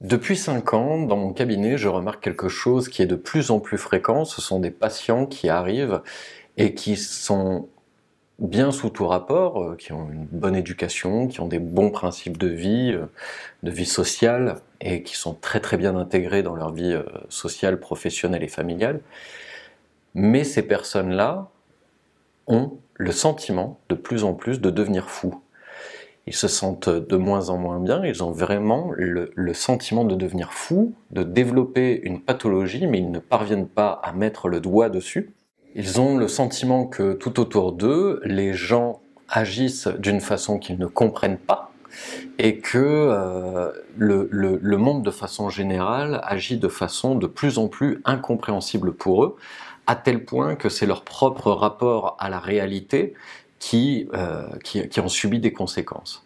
Depuis cinq ans, dans mon cabinet, je remarque quelque chose qui est de plus en plus fréquent, ce sont des patients qui arrivent et qui sont bien sous tout rapport, euh, qui ont une bonne éducation, qui ont des bons principes de vie, euh, de vie sociale, et qui sont très très bien intégrés dans leur vie euh, sociale, professionnelle et familiale. Mais ces personnes-là ont le sentiment de plus en plus de devenir fous, ils se sentent de moins en moins bien, ils ont vraiment le, sentiment de devenir fous, de développer une pathologie, mais ils ne parviennent pas à mettre le doigt dessus. Ils ont le sentiment que tout autour d'eux, les gens agissent d'une façon qu'ils ne comprennent pas et que euh, le, le monde de façon générale agit de façon de plus en plus incompréhensible pour eux, à tel point que c'est leur propre rapport à la réalité qui, euh, qui, qui, ont subi des conséquences.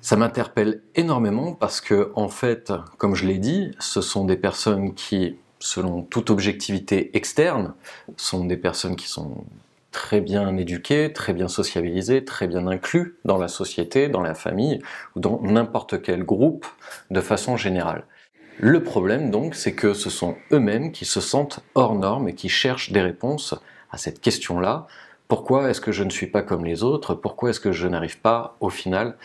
Ça m'interpelle énormément parce que, en fait, comme je l'ai dit, ce sont des personnes qui, selon toute objectivité externe, sont des personnes qui sont très bien éduqué, très bien sociabilisé, très bien inclus dans la société, dans la famille ou dans n'importe quel groupe de façon générale. Le problème donc, c'est que ce sont eux-mêmes qui se sentent hors normes et qui cherchent des réponses à cette question-là. Pourquoi est-ce que je ne suis pas comme les autres Pourquoi est-ce que je n'arrive pas, au final,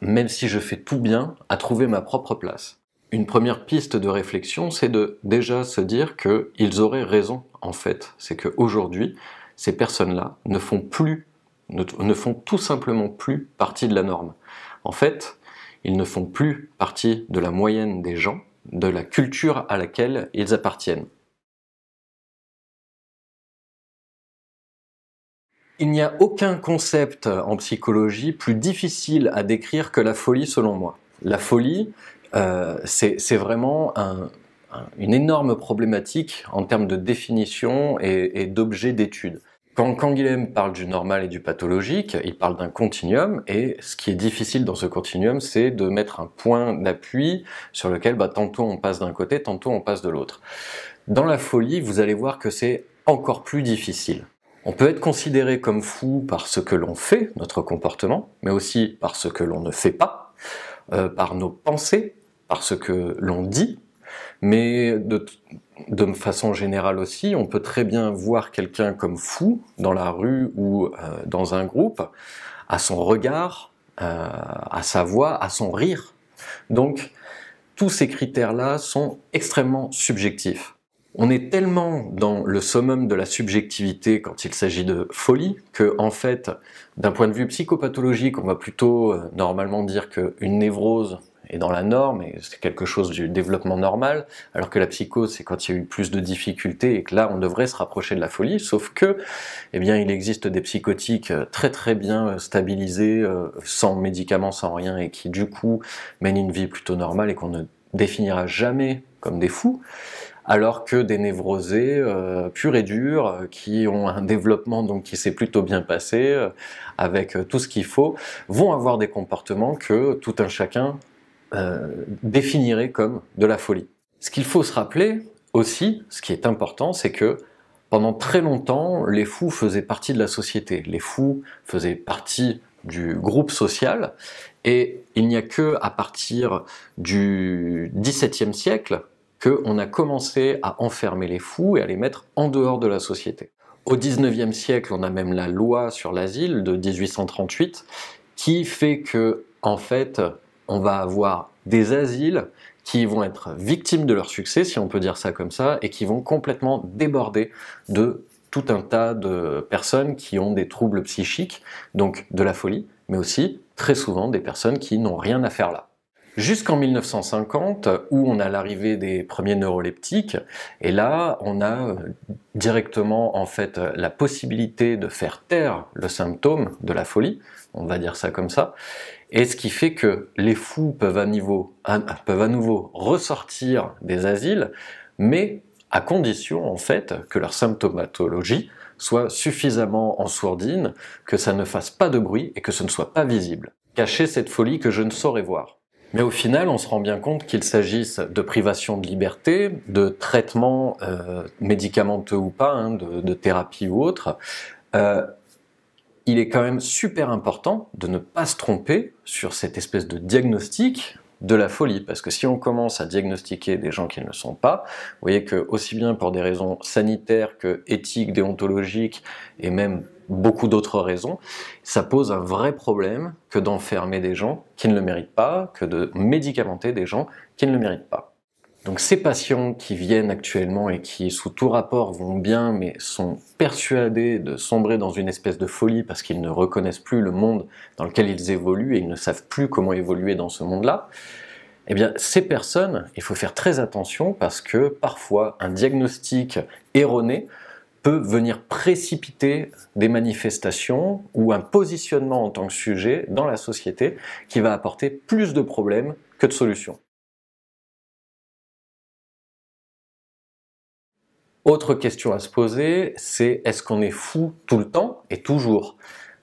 même si je fais tout bien, à trouver ma propre place Une première piste de réflexion, c'est de déjà se dire qu'ils auraient raison, en fait. C'est qu'aujourd'hui, ces personnes-là ne font plus, ne, font tout simplement plus partie de la norme. En fait, ils ne font plus partie de la moyenne des gens, de la culture à laquelle ils appartiennent. Il n'y a aucun concept en psychologie plus difficile à décrire que la folie selon moi. La folie, euh, c'est vraiment une énorme problématique en termes de définition et, et d'objet d'étude. Quand, Guillem parle du normal et du pathologique, il parle d'un continuum, et ce qui est difficile dans ce continuum, c'est de mettre un point d'appui sur lequel bah, tantôt on passe d'un côté, tantôt on passe de l'autre. Dans la folie, vous allez voir que c'est encore plus difficile. On peut être considéré comme fou par ce que l'on fait, notre comportement, mais aussi par ce que l'on ne fait pas, euh, par nos pensées, par ce que l'on dit, mais de de façon générale aussi, on peut très bien voir quelqu'un comme fou dans la rue ou euh, dans un groupe, à son regard, euh, à sa voix, à son rire. Donc, tous ces critères-là sont extrêmement subjectifs. On est tellement dans le summum de la subjectivité quand il s'agit de folie que, en fait, d'un point de vue psychopathologique, on va plutôt euh, normalement dire qu'une névrose et dans la norme et c'est quelque chose du développement normal, alors que la psychose, c'est quand il y a eu plus de difficultés et que là, on devrait se rapprocher de la folie, sauf que, eh bien, il existe des psychotiques euh, très très bien euh, stabilisés, euh, sans médicaments, sans rien, et qui du coup mènent une vie plutôt normale et qu'on ne définira jamais comme des fous, alors que des névrosés purs et durs qui ont un développement donc qui s'est plutôt bien passé avec tout ce qu'il faut vont avoir des comportements que tout un chacun euh, définirait comme de la folie. Ce qu'il faut se rappeler aussi, ce qui est important, c'est que pendant très longtemps, les fous faisaient partie de la société. Les fous faisaient partie du groupe social. Et il n'y a que à partir du XVIIe siècle qu'on a commencé à enfermer les fous et à les mettre en dehors de la société. Au XIXe siècle, on a même la loi sur l'asile de 1838 qui fait que, en fait, on va avoir des asiles qui vont être victimes de leur succès, si on peut dire ça comme ça, et qui vont complètement déborder de tout un tas de personnes qui ont des troubles psychiques, donc de la folie, mais aussi très souvent des personnes qui n'ont rien à faire là. Jusqu'en 1950, où on a l'arrivée des premiers neuroleptiques, et là, on a euh, directement en fait euh, la possibilité de faire taire le symptôme de la folie, on va dire ça comme ça, et ce qui fait que les fous peuvent à, nouveau ressortir des asiles, mais à condition en fait que leur symptomatologie soit suffisamment en sourdine, que ça ne fasse pas de bruit et que ce ne soit pas visible. Cacher cette folie que je ne saurais voir. Mais au final, on se rend bien compte qu'il s'agisse de privation de liberté, de traitement euh, médicamenteux ou pas, hein, de, thérapie ou autre, euh, il est quand même super important de ne pas se tromper sur cette espèce de diagnostic de la folie, parce que si on commence à diagnostiquer des gens qui ne le sont pas, vous voyez que aussi bien pour des raisons sanitaires que éthiques, déontologiques et même beaucoup d'autres raisons, ça pose un vrai problème que d'enfermer des gens qui ne le méritent pas, que de médicamenter des gens qui ne le méritent pas. Donc ces patients qui viennent actuellement et qui sous tout rapport vont bien mais sont persuadés de sombrer dans une espèce de folie parce qu'ils ne reconnaissent plus le monde dans lequel ils évoluent et ils ne savent plus comment évoluer dans ce monde-là, eh bien ces personnes, il faut faire très attention parce que parfois un diagnostic erroné peut venir précipiter des manifestations ou un positionnement en tant que sujet dans la société qui va apporter plus de problèmes que de solutions. Autre question à se poser, c'est est-ce qu'on est fou tout le temps et toujours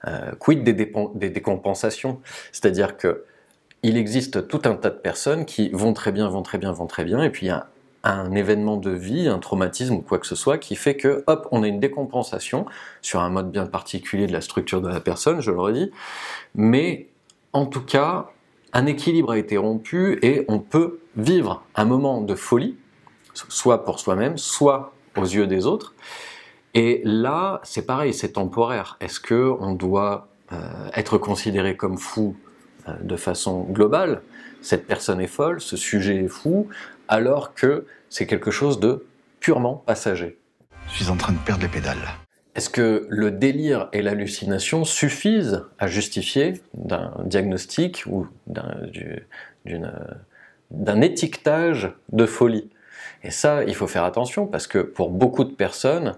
euh, Quid des, des décompensations C'est-à-dire que il existe tout un tas de personnes qui vont très bien, vont très bien, vont très bien, et puis il y a un événement de vie, un traumatisme ou quoi que ce soit qui fait que, hop, on a une décompensation sur un mode bien particulier de la structure de la personne, je le redis, mais en tout cas, un équilibre a été rompu et on peut vivre un moment de folie, soit pour soi-même, soit aux yeux des autres. Et là, c'est pareil, c'est temporaire. Est-ce que on doit euh, être considéré comme fou euh, de façon globale Cette personne est folle, ce sujet est fou, alors que c'est quelque chose de purement passager. Je suis en train de perdre les pédales. Est-ce que le délire et l'hallucination suffisent à justifier d'un diagnostic ou d'un euh, étiquetage de folie et ça, il faut faire attention parce que pour beaucoup de personnes,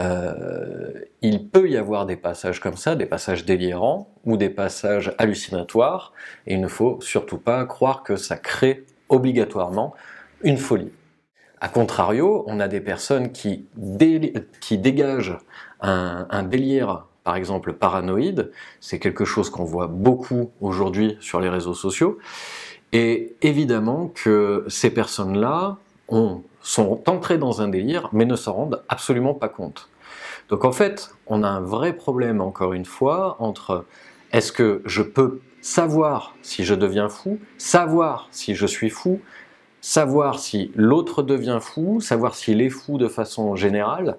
euh, il peut y avoir des passages comme ça, des passages délirants ou des passages hallucinatoires, et il ne faut surtout pas croire que ça crée obligatoirement une folie. A contrario, on a des personnes qui, dégagent un, un délire par exemple paranoïde, c'est quelque chose qu'on voit beaucoup aujourd'hui sur les réseaux sociaux. Et évidemment que ces personnes-là, sont entrés dans un délire mais ne s'en rendent absolument pas compte. Donc en fait, on a un vrai problème encore une fois entre est-ce que je peux savoir si je deviens fou, savoir si je suis fou, savoir si l'autre devient fou, savoir s'il est fou de façon générale,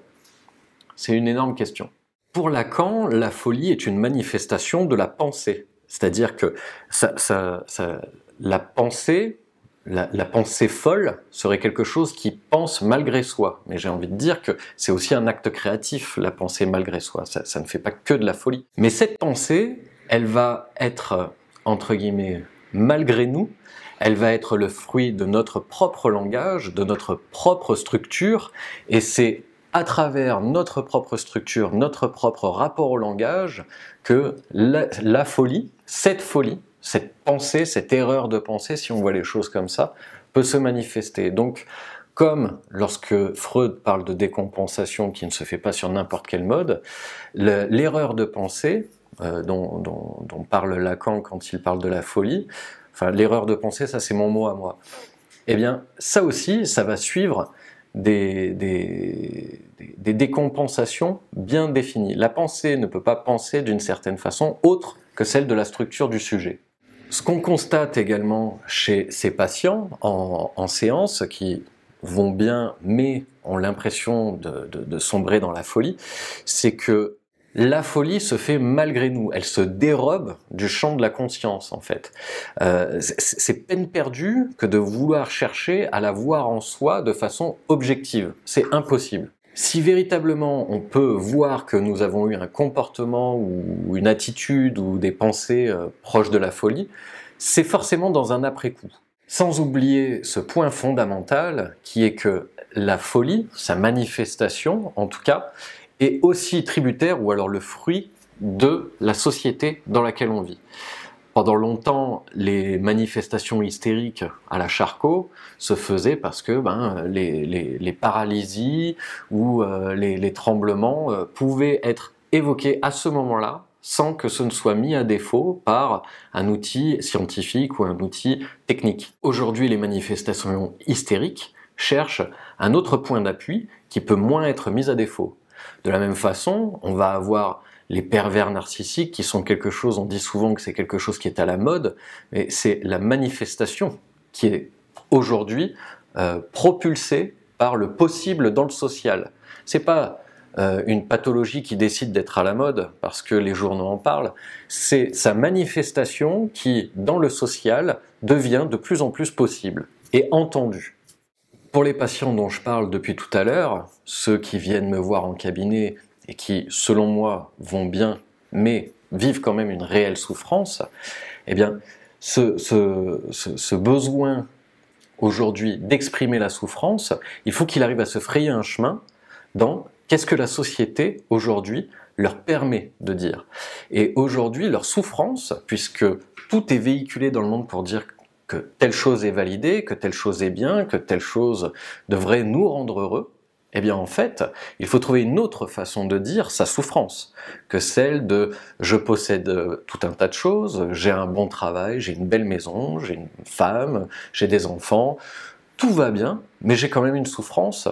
c'est une énorme question. Pour Lacan, la folie est une manifestation de la pensée. C'est-à-dire que la pensée la, pensée folle serait quelque chose qui pense malgré soi. Mais j'ai envie de dire que c'est aussi un acte créatif, la pensée malgré soi. Ça, ne fait pas que de la folie. Mais cette pensée, elle va être, entre guillemets, malgré nous. Elle va être le fruit de notre propre langage, de notre propre structure. Et c'est à travers notre propre structure, notre propre rapport au langage, que la folie, cette folie, cette pensée, cette erreur de pensée, si on voit les choses comme ça, peut se manifester. Donc, comme lorsque Freud parle de décompensation qui ne se fait pas sur n'importe quel mode, l'erreur de pensée euh, dont, parle Lacan quand il parle de la folie, enfin l'erreur de pensée, ça c'est mon mot à moi, eh bien ça aussi, ça va suivre des décompensations bien définies. La pensée ne peut pas penser d'une certaine façon autre que celle de la structure du sujet. Ce qu'on constate également chez ces patients en, séance qui vont bien mais ont l'impression de, sombrer dans la folie, c'est que la folie se fait malgré nous, elle se dérobe du champ de la conscience en fait. Euh, c'est peine perdue que de vouloir chercher à la voir en soi de façon objective, c'est impossible. Si véritablement on peut voir que nous avons eu un comportement ou une attitude ou des pensées euh, proches de la folie, c'est forcément dans un après-coup. Sans oublier ce point fondamental qui est que la folie, sa manifestation en tout cas, est aussi tributaire ou alors le fruit de la société dans laquelle on vit. Pendant longtemps, les manifestations hystériques à la Charcot se faisaient parce que ben, les, paralysies ou euh, les, tremblements euh, pouvaient être évoqués à ce moment-là sans que ce ne soit mis à défaut par un outil scientifique ou un outil technique. Aujourd'hui, les manifestations hystériques cherchent un autre point d'appui qui peut moins être mis à défaut. De la même façon, on va avoir les pervers narcissiques, qui sont quelque chose, on dit souvent que c'est quelque chose qui est à la mode, mais c'est la manifestation qui est aujourd'hui euh, propulsée par le possible dans le social. C'est pas euh, une pathologie qui décide d'être à la mode parce que les journaux en parlent, c'est sa manifestation qui, dans le social, devient de plus en plus possible et entendue. Pour les patients dont je parle depuis tout à l'heure, ceux qui viennent me voir en cabinet et qui, selon moi, vont bien, mais vivent quand même une réelle souffrance, eh bien, ce, ce besoin aujourd'hui d'exprimer la souffrance, il faut qu'il arrive à se frayer un chemin dans qu'est-ce que la société aujourd'hui leur permet de dire. Et aujourd'hui, leur souffrance, puisque tout est véhiculé dans le monde pour dire que telle chose est validée, que telle chose est bien, que telle chose devrait nous rendre heureux, eh bien en fait, il faut trouver une autre façon de dire sa souffrance que celle de je possède tout un tas de choses, j'ai un bon travail, j'ai une belle maison, j'ai une femme, j'ai des enfants, tout va bien, mais j'ai quand même une souffrance.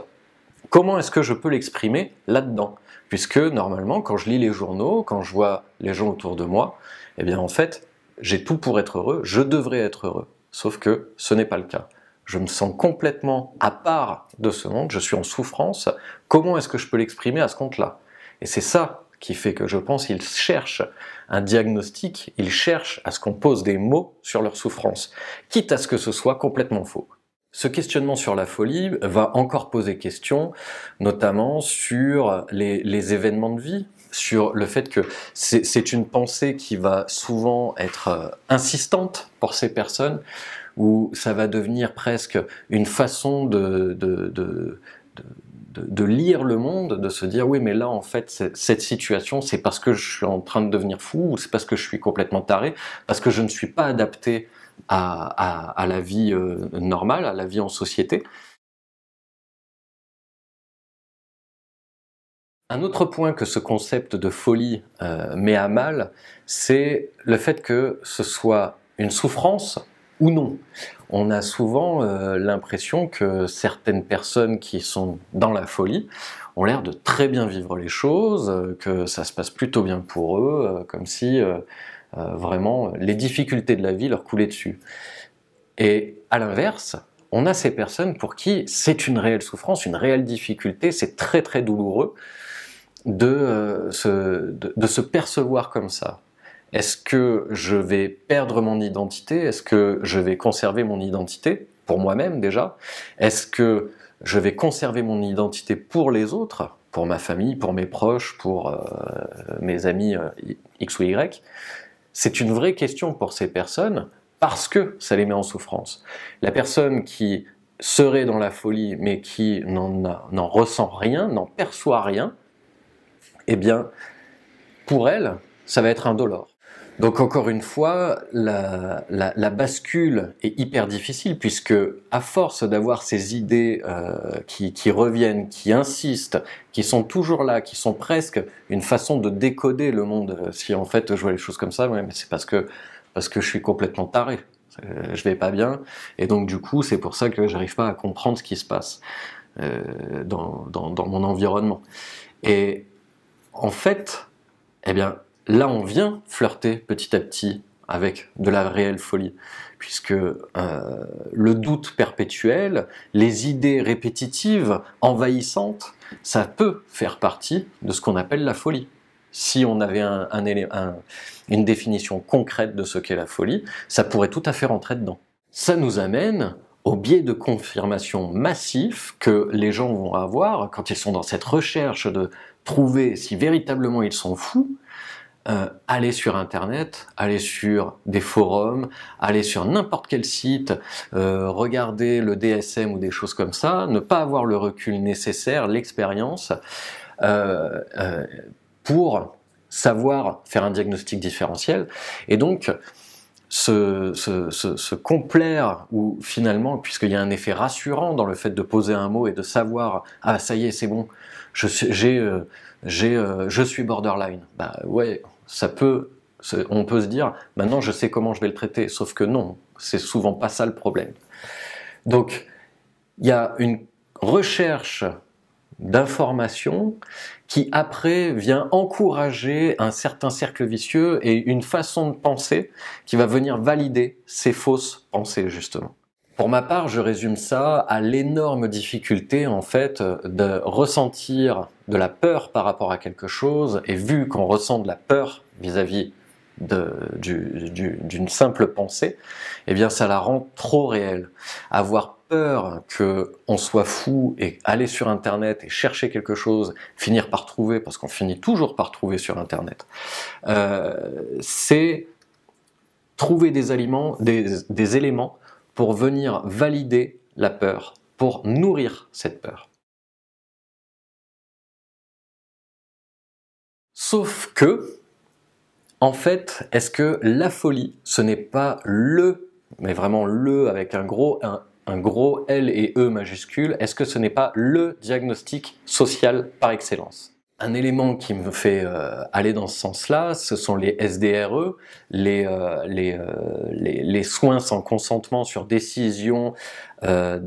Comment est-ce que je peux l'exprimer là-dedans Puisque normalement, quand je lis les journaux, quand je vois les gens autour de moi, eh bien en fait, j'ai tout pour être heureux, je devrais être heureux. Sauf que ce n'est pas le cas je me sens complètement à part de ce monde, je suis en souffrance, comment est-ce que je peux l'exprimer à ce compte-là Et c'est ça qui fait que je pense qu'ils cherchent un diagnostic, ils cherchent à ce qu'on pose des mots sur leur souffrance, quitte à ce que ce soit complètement faux. Ce questionnement sur la folie va encore poser question, notamment sur les, les événements de vie, sur le fait que c'est une pensée qui va souvent être euh, insistante pour ces personnes, où ça va devenir presque une façon de, de, de, lire le monde, de se dire oui mais là en fait cette situation c'est parce que je suis en train de devenir fou ou c'est parce que je suis complètement taré, parce que je ne suis pas adapté à, à, la vie euh, normale, à la vie en société. Un autre point que ce concept de folie euh, met à mal, c'est le fait que ce soit une souffrance ou non. On a souvent euh, l'impression que certaines personnes qui sont dans la folie ont l'air de très bien vivre les choses, euh, que ça se passe plutôt bien pour eux, comme si vraiment les difficultés de la vie leur coulaient dessus. Et à l'inverse, on a ces personnes pour qui c'est une réelle souffrance, une réelle difficulté, c'est très très douloureux. Euh, de, se, percevoir comme ça. Est-ce que je vais perdre mon identité Est-ce que je vais conserver mon identité pour moi-même déjà Est-ce que je vais conserver mon identité pour les autres, pour ma famille, pour mes proches, pour euh, mes amis euh, X ou Y C'est une vraie question pour ces personnes parce que ça les met en souffrance. La personne qui serait dans la folie mais qui n'en ressent rien, n'en perçoit rien, eh bien, pour elle, ça va être indolore. Donc encore une fois, la, bascule est hyper difficile puisque à force d'avoir ces idées euh, qui, reviennent, qui insistent, qui sont toujours là, qui sont presque une façon de décoder le monde. Euh, si en fait je vois les choses comme ça, mais c'est parce que parce que je suis complètement taré, euh, je vais pas bien, et donc du coup c'est pour ça que j'arrive pas à comprendre ce qui se passe dans, dans mon environnement. Et en fait, eh bien, là, on vient flirter petit à petit avec de la réelle folie, puisque euh, le doute perpétuel, les idées répétitives, envahissantes, ça peut faire partie de ce qu'on appelle la folie. Si on avait une définition concrète de ce qu'est la folie, ça pourrait tout à fait rentrer dedans. Ça nous amène au biais de confirmations massives que les gens vont avoir quand ils sont dans cette recherche de trouver si véritablement ils sont fous, euh, aller sur Internet, aller sur des forums, aller sur n'importe quel site, euh, regarder le DSM ou des choses comme ça, ne pas avoir le recul nécessaire, l'expérience, euh, pour savoir faire un diagnostic différentiel. Et donc, se, complaire ou finalement, puisqu'il y a un effet rassurant dans le fait de poser un mot et de savoir ah ça y est c'est bon, je euh, euh, je suis borderline. Bah ouais, ça peut on peut se dire maintenant je sais comment je vais le traiter. Sauf que non, c'est souvent pas ça le problème. Donc il y a une recherche d'information qui après vient encourager un certain cercle vicieux et une façon de penser qui va venir valider ces fausses pensées justement. Pour ma part, je résume ça à l'énorme difficulté en fait de ressentir de la peur par rapport à quelque chose et vu qu'on ressent de la peur vis-à-vis d'une simple pensée, eh bien ça la rend trop réelle. Avoir peur qu'on soit fou et aller sur Internet et chercher quelque chose, finir par trouver, parce qu'on finit toujours par trouver sur Internet, euh, c'est trouver des, aliments, des, éléments pour venir valider la peur, pour nourrir cette peur. Sauf que, en fait, est-ce que la folie, ce n'est pas le, mais vraiment le avec un gros, un un gros L et E majuscule, est-ce que ce n'est pas le diagnostic social par excellence un élément qui me fait euh, aller dans ce sens-là, ce sont les SDRE, euh, euh, les, soins sans consentement sur décision d'un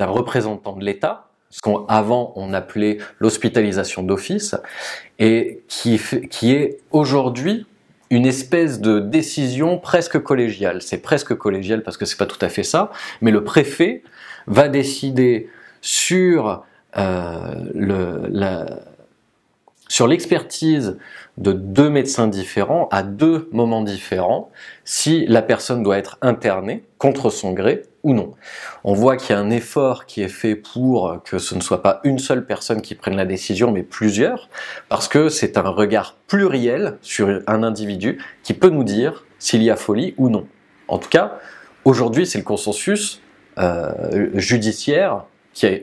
représentant de l'État, ce qu'avant on, appelait l'hospitalisation d'office, et qui est aujourd'hui une espèce de décision presque collégiale. C'est presque collégial parce que c'est pas tout à fait ça, mais le préfet va décider sur euh, sur l'expertise de deux médecins différents à deux moments différents si la personne doit être internée contre son gré non. On voit qu'il y a un effort qui est fait pour que ce ne soit pas une seule personne qui prenne la décision, mais plusieurs, parce que c'est un regard pluriel sur un individu qui peut nous dire s'il y a folie ou non. En tout cas, aujourd'hui, c'est le consensus euh, judiciaire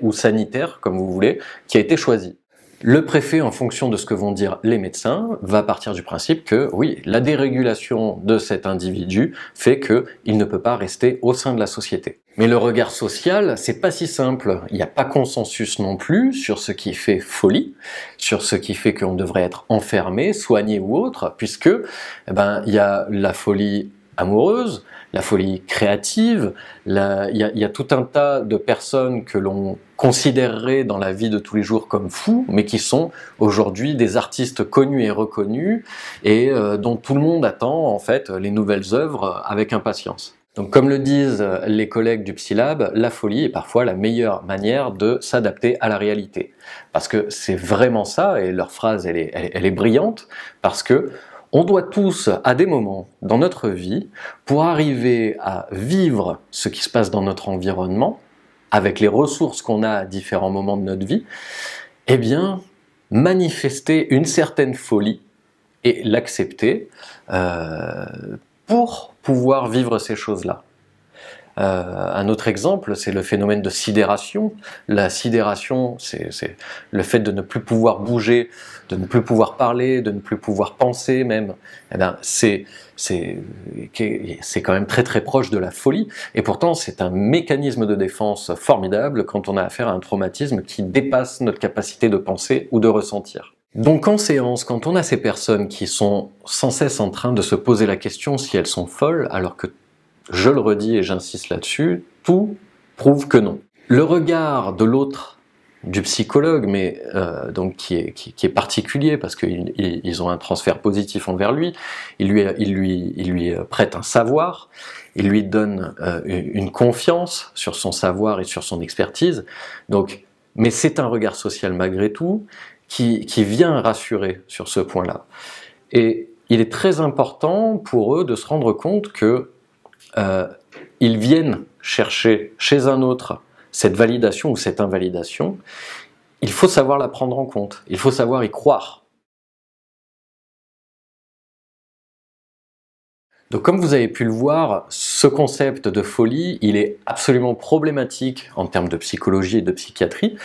ou sanitaire, comme vous voulez, qui a été choisi. Le préfet, en fonction de ce que vont dire les médecins, va partir du principe que oui, la dérégulation de cet individu fait qu'il ne peut pas rester au sein de la société. Mais le regard social, c'est pas si simple. Il n'y a pas consensus non plus sur ce qui fait folie, sur ce qui fait qu'on devrait être enfermé, soigné ou autre, puisque eh ben, il y a la folie amoureuse, la folie créative. Il y, a tout un tas de personnes que l'on considérerait dans la vie de tous les jours comme fous, mais qui sont aujourd'hui des artistes connus et reconnus et euh, dont tout le monde attend en fait les nouvelles œuvres avec impatience. Donc comme le disent les collègues du Psylab, la folie est parfois la meilleure manière de s'adapter à la réalité. Parce que c'est vraiment ça, et leur phrase elle est brillante, parce que on doit tous, à des moments dans notre vie, pour arriver à vivre ce qui se passe dans notre environnement, avec les ressources qu'on a à différents moments de notre vie, eh bien, manifester une certaine folie et l'accepter euh, pour pouvoir vivre ces choses-là. Euh, un autre exemple, c'est le phénomène de sidération. La sidération, c'est le fait de ne plus pouvoir bouger, de ne plus pouvoir parler, de ne plus pouvoir penser même. Eh ben, c'est quand même très très proche de la folie. Et pourtant, c'est un mécanisme de défense formidable quand on a affaire à un traumatisme qui dépasse notre capacité de penser ou de ressentir. Donc en séance, quand on a ces personnes qui sont sans cesse en train de se poser la question si elles sont folles, alors que je le redis et j'insiste là-dessus, tout prouve que non. Le regard de l'autre, du psychologue, mais euh, donc qui est, qui, est, particulier parce qu'ils ils ont un transfert positif envers lui, il lui, il lui, il lui euh, prête un savoir, il lui donne euh, une confiance sur son savoir et sur son expertise. Donc, mais c'est un regard social malgré tout qui, qui vient rassurer sur ce point-là. Et il est très important pour eux de se rendre compte que euh, ils viennent chercher chez un autre cette validation ou cette invalidation, il faut savoir la prendre en compte, il faut savoir y croire. Donc comme vous avez pu le voir, ce concept de folie, il est absolument problématique en termes de psychologie et de psychiatrie,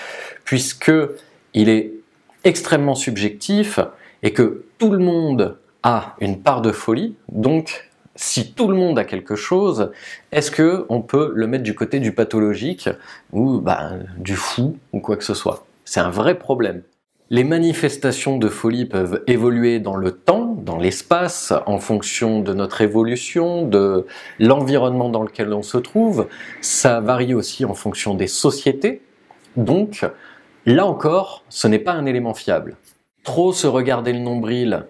puisque est extrêmement subjectif et que tout le monde a une part de folie, donc si tout le monde a quelque chose, est-ce que on peut le mettre du côté du pathologique ou bah, du fou ou quoi que ce soit C'est un vrai problème. Les manifestations de folie peuvent évoluer dans le temps, dans l'espace, en fonction de notre évolution, de l'environnement dans lequel on se trouve. Ça varie aussi en fonction des sociétés. Donc, là encore, ce n'est pas un élément fiable. Trop se regarder le nombril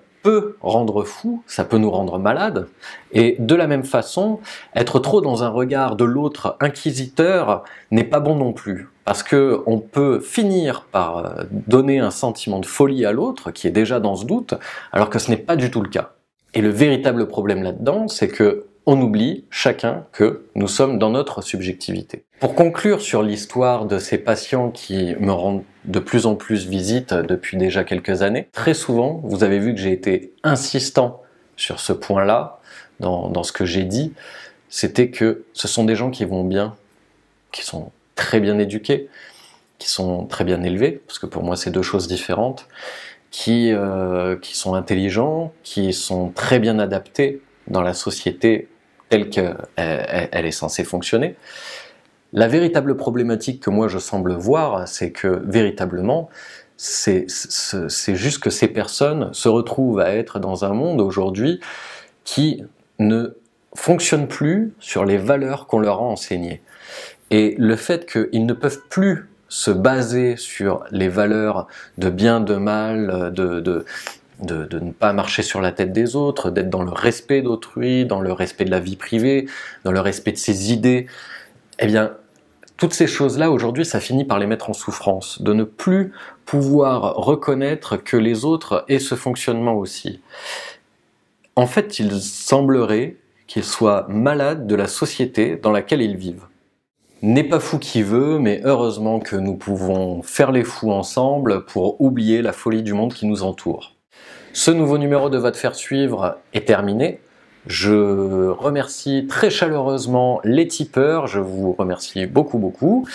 rendre fou, ça peut nous rendre malade, et de la même façon, être trop dans un regard de l'autre inquisiteur n'est pas bon non plus, parce que on peut finir par euh, donner un sentiment de folie à l'autre qui est déjà dans ce doute, alors que ce n'est pas du tout le cas. Et le véritable problème là-dedans, c'est que on oublie chacun que nous sommes dans notre subjectivité. Pour conclure sur l'histoire de ces patients qui me rendent de plus en plus visite depuis déjà quelques années, très souvent, vous avez vu que j'ai été insistant sur ce point-là, dans, ce que j'ai dit, c'était que ce sont des gens qui vont bien, qui sont très bien éduqués, qui sont très bien élevés, parce que pour moi c'est deux choses différentes, qui euh, sont intelligents, qui sont très bien adaptés dans la société telle qu'elle euh, est censée fonctionner. La véritable problématique que moi je semble voir, c'est que véritablement, c'est juste que ces personnes se retrouvent à être dans un monde aujourd'hui qui ne fonctionne plus sur les valeurs qu'on leur a enseignées. Et le fait qu'ils ne peuvent plus se baser sur les valeurs de bien, de mal, de, de, de, ne pas marcher sur la tête des autres, d'être dans le respect d'autrui, dans le respect de la vie privée, dans le respect de ses idées, eh bien, toutes ces choses-là, aujourd'hui, ça finit par les mettre en souffrance, de ne plus pouvoir reconnaître que les autres aient ce fonctionnement aussi. En fait, il semblerait qu'ils soient malades de la société dans laquelle ils vivent. N'est pas fou qui veut, mais heureusement que nous pouvons faire les fous ensemble pour oublier la folie du monde qui nous entoure. Ce nouveau numéro de Va te faire suivre est terminé. Je remercie très chaleureusement les tipeurs, je vous remercie beaucoup beaucoup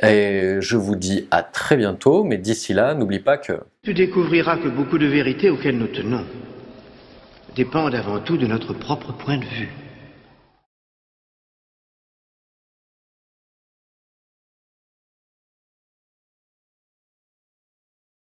et je vous dis à très bientôt, mais d'ici là, n'oublie pas que... Tu découvriras que beaucoup de vérités auxquelles nous tenons dépendent avant tout de notre propre point de vue.